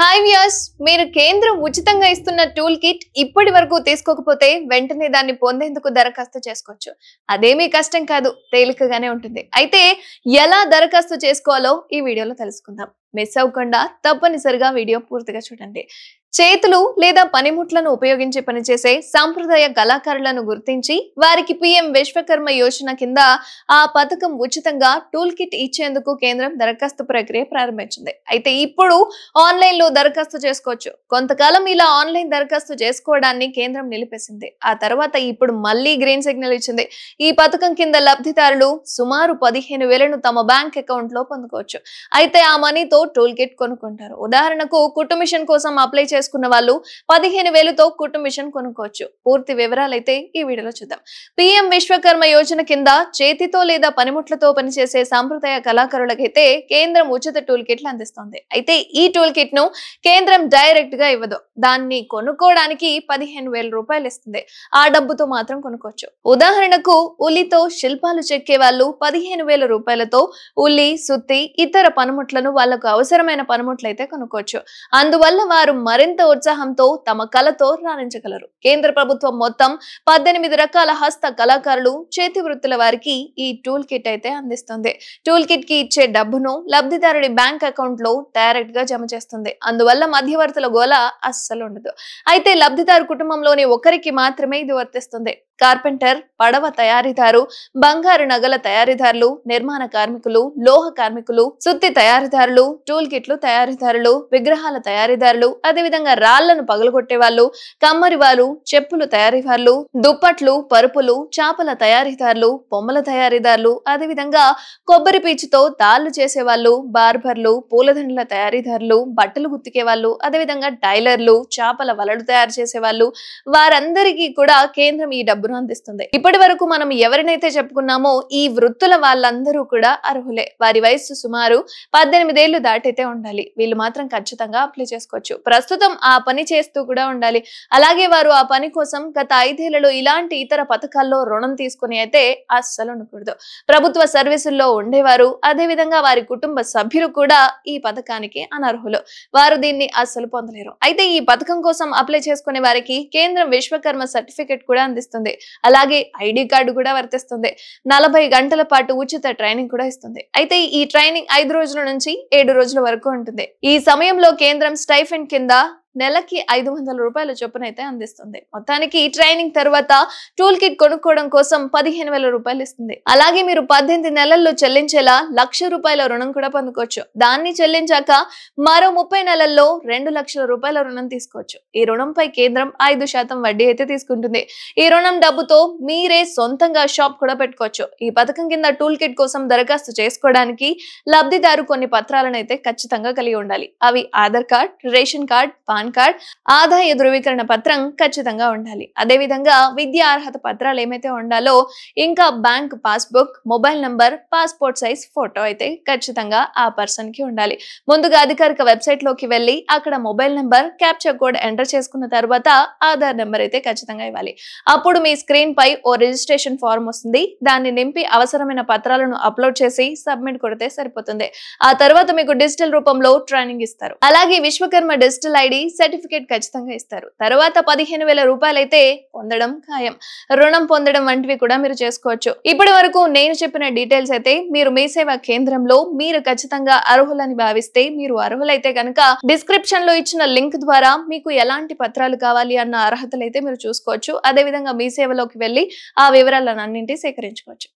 hi Vyas మీరు కేంద్రం ఉచితంగా ఇస్తున్న టూల్ కిట్ ఇప్పటి వరకు తీసుకోకపోతే వెంటనే దాన్ని పొందేందుకు దరఖాస్తు చేసుకోవచ్చు అదేమీ కష్టం కాదు తేలికగానే ఉంటుంది అయితే ఎలా దరఖాస్తు చేసుకోవాలో ఈ వీడియోలో తెలుసుకుందాం మిస్ అవ్వకుండా తప్పనిసరిగా వీడియో పూర్తిగా చూడండి చేతులు లేదా పనిముట్లను ఉపయోగించి పనిచేసే సాంప్రదాయ కళాకారులను గుర్తించి వారికి పిఎం విశ్వకర్మ యోజన కింద ఆ పథకం ఉచితంగా టూల్ కిట్ ఇచ్చేందుకు కేంద్రం దరఖాస్తు ప్రక్రియ ప్రారంభించింది అయితే ఇప్పుడు ఆన్లైన్ లో దరఖాస్తు చేసుకోవచ్చు కొంతకాలం ఇలా ఆన్లైన్ దరఖాస్తు చేసుకోవడాన్ని కేంద్రం నిలిపేసింది ఆ తర్వాత ఇప్పుడు మళ్లీ గ్రీన్ సిగ్నల్ ఇచ్చింది ఈ పథకం కింద లబ్ధిదారులు సుమారు పదిహేను వేలను తమ బ్యాంక్ అకౌంట్ లో పొందుకోవచ్చు అయితే ఆ మనీతో టోల్ గేట్ కొనుక్కుంటారు ఉదాహరణకు కుటుంబిషన్ కోసం అప్లై చేసుకున్న వాళ్ళు పదిహేను వేలుతో కుటుంబిషన్ కొనుక్కోవచ్చు పూర్తి వివరాలైతే ఈ వీడియోలో చూద్దాం పిఎం విశ్వకర్మ యోజన కింద చేతితో లేదా పనిముట్లతో పనిచేసే సాంప్రదాయ కళాకారులకైతే కేంద్రం ఉచిత టూల్ కిట్లు అందిస్తోంది అయితే ఈ టూల్ కిట్ ను కేంద్రం డైరెక్ట్ గా ఇవ్వదు దాన్ని కొనుక్కోవడానికి పదిహేను వేల రూపాయలు ఇస్తుంది ఆ డబ్బుతో మాత్రం కొనుక్కోవచ్చు ఉదాహరణకు ఉల్లితో శిల్పాలు చెక్కే వాళ్ళు పదిహేను వేల రూపాయలతో ఉల్లి సుత్తి ఇతర పనిముట్లను వాళ్లకు అవసరమైన పనిముట్లయితే కొనుక్కోవచ్చు అందువల్ల వారు మరింత ఉత్సాహంతో తమ కళతో రాణించగలరు కేంద్ర ప్రభుత్వం మొత్తం పద్దెనిమిది రకాల హస్త కళాకారులు చేతి వృత్తుల వారికి ఈ టూల్ కిట్ అయితే అందిస్తుంది టూల్ కిట్ కి ఇచ్చే డబ్బును లబ్ధిదారుడి బ్యాంక్ అకౌంట్ లో డైరెక్ట్ గా జమ చేస్తుంది అందువల్ల మధ్యవర్తుల గోల అస్సలు ఉండదు అయితే లబ్ధిదారు కుటుంబంలోని ఒకరికి మాత్రమే ఇది వర్తిస్తుంది కార్పెంటర్ పడవ తయారీదారు బంగారు నగల తయారీదారులు నిర్మాణ కార్మికులు లోహ కార్మికులు సుత్తి తయారీదారులు టూల్ కిట్లు తయారీదారులు విగ్రహాల తయారీదారులు అదేవిధంగా రాళ్లను పగలగొట్టే వాళ్ళు కమ్మరి వాళ్ళు చెప్పులు తయారీదారులు దుప్పట్లు పరుపులు చేపల తయారీదారులు బొమ్మల తయారీదారులు అదేవిధంగా కొబ్బరి పీచుతో తాళ్లు చేసేవాళ్ళు బార్బర్లు పూలదండల తయారీదారులు బట్టలు గుత్తికే వాళ్ళు అదేవిధంగా టైలర్లు చేపల వలలు తయారు చేసేవాళ్ళు వారందరికీ కూడా కేంద్రం ఈ డబ్బు కబురు అందిస్తుంది ఇప్పటి వరకు మనం ఎవరినైతే చెప్పుకున్నామో ఈ వృత్తుల వాళ్ళందరూ కూడా అర్హులే వారి వయస్సు సుమారు పద్దెనిమిదేళ్లు దాటితే ఉండాలి వీళ్ళు మాత్రం ఖచ్చితంగా అప్లై చేసుకోవచ్చు ప్రస్తుతం ఆ పని చేస్తూ కూడా ఉండాలి అలాగే వారు ఆ పని కోసం గత ఐదేళ్లలో ఇలాంటి ఇతర పథకాల్లో రుణం తీసుకుని అయితే అస్సలు ఉండకూడదు ప్రభుత్వ సర్వీసుల్లో ఉండేవారు అదేవిధంగా వారి కుటుంబ సభ్యులు కూడా ఈ పథకానికి అనర్హులు వారు దీన్ని అస్సలు పొందలేరు అయితే ఈ పథకం కోసం అప్లై చేసుకునే వారికి కేంద్రం విశ్వకర్మ సర్టిఫికెట్ కూడా అందిస్తుంది అలాగే ఐడి కార్డు కూడా వర్తిస్తుంది నలభై గంటల పాటు ఉచిత ట్రైనింగ్ కూడా ఇస్తుంది అయితే ఈ ట్రైనింగ్ ఐదు రోజుల నుంచి ఏడు రోజుల వరకు ఉంటుంది ఈ సమయంలో కేంద్రం స్టైఫెండ్ కింద నెలకి ఐదు వందల రూపాయల చొప్పున అయితే అందిస్తుంది మొత్తానికి ఈ ట్రైనింగ్ తర్వాత టూల్ కిట్ కొనుక్కోవడం కోసం పదిహేను వేల రూపాయలు ఇస్తుంది అలాగే మీరు పద్దెనిమిది నెలల్లో చెల్లించేలా లక్ష రూపాయల రుణం కూడా పొందుకోవచ్చు దాన్ని చెల్లించాక మరో ముప్పై నెలల్లో రెండు లక్షల రూపాయల రుణం తీసుకోవచ్చు ఈ రుణంపై కేంద్రం ఐదు శాతం వడ్డీ అయితే తీసుకుంటుంది ఈ రుణం డబ్బుతో మీరే సొంతంగా షాప్ కూడా పెట్టుకోవచ్చు ఈ పథకం కింద టూల్ కిట్ కోసం దరఖాస్తు చేసుకోవడానికి లబ్ధిదారు కొన్ని పత్రాలను అయితే ఖచ్చితంగా కలిగి ఉండాలి అవి Aadhaar card ration card pan pan card ఆదాయ ధృవీకరణ పత్రం ఖచ్చితంగా ఉండాలి అదేవిధంగా విద్యా అర్హత పత్రాలు ఏమైతే ఉండాలో ఇంకా bank passbook mobile number passport size photo అయితే ఖచ్చితంగా ఆ పర్సన్ కి ఉండాలి ముందుగా అధికారిక వెబ్సైట్ లోకి వెళ్ళి అక్కడ mobile number captcha code enter చేసుకున్న తర్వాత ఆధార్ నెంబర్ అయితే ఖచ్చితంగా ఇవ్వాలి అప్పుడు మీ స్క్రీన్ పై ఓ రిజిస్ట్రేషన్ ఫార్మ్ వస్తుంది దాన్ని నింపి అవసరమైన పత్రాలను అప్లోడ్ చేసి సబ్మిట్ కొడితే సరిపోతుంది ఆ తర్వాత మీకు డిజిటల్ రూపంలో ట్రైనింగ్ ఇస్తారు అలాగే విశ్వకర్మ డిజిటల్ ఐడి సర్టిఫికేట్ ఖచ్చితంగా ఇస్తారు తర్వాత పదిహేను వేల రూపాయలైతే పొందడం ఖాయం రుణం పొందడం వంటివి కూడా మీరు చేసుకోవచ్చు ఇప్పటి వరకు నేను చెప్పిన డీటెయిల్స్ అయితే మీరు మీ సేవా కేంద్రంలో మీరు ఖచ్చితంగా అర్హులని భావిస్తే మీరు అర్హులైతే కనుక డిస్క్రిప్షన్ లో ఇచ్చిన లింక్ ద్వారా మీకు ఎలాంటి పత్రాలు కావాలి అన్న అర్హతలు అయితే మీరు చూసుకోవచ్చు అదేవిధంగా మీ సేవలోకి వెళ్ళి ఆ వివరాలను అన్నింటి సేకరించుకోవచ్చు